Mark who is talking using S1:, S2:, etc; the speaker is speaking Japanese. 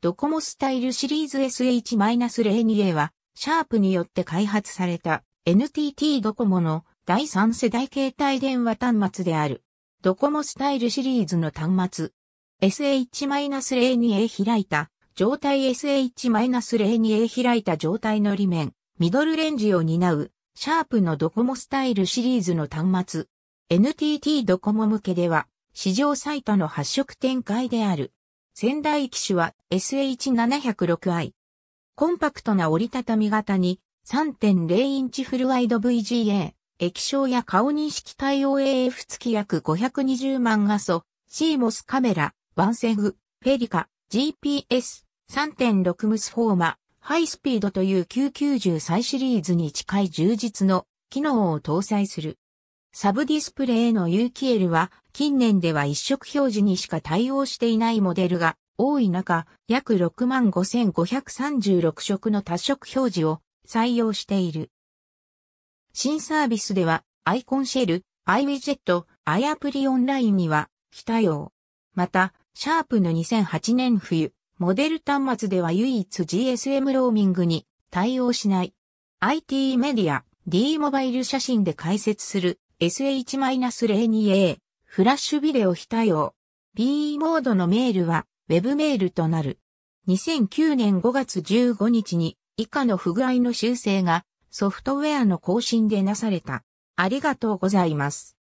S1: ドコモスタイルシリーズ SH-02A は、シャープによって開発された NTT ドコモの第3世代携帯電話端末である。ドコモスタイルシリーズの端末。SH-02A 開いた状態 SH-02A 開いた状態の裏面、ミドルレンジを担う、シャープのドコモスタイルシリーズの端末。NTT ドコモ向けでは、史上最多の発色展開である。仙台機種は SH706i。コンパクトな折りたたみ型に3.0インチフルワイド VGA、液晶や顔認識対応 AF 付き約520万画素、CMOS カメラ、ワンセグ、フェリカ、GPS、3.6ムスフォーマ、ハイスピードという990再シリーズに近い充実の機能を搭載する。サブディスプレイの UKL は近年では一色表示にしか対応していないモデルが多い中、約65,536色の多色表示を採用している。新サービスではアイコンシェル、アイウィジェット、アイアプリオンラインには非対応。また、シャープの2008年冬、モデル端末では唯一 GSM ローミングに対応しない。IT メディア、D モバイル写真で解説する SH-02A、フラッシュビデオ非対応。PE モードのメールは、ウェブメールとなる。2009年5月15日に、以下の不具合の修正が、ソフトウェアの更新でなされた。ありがとうございます。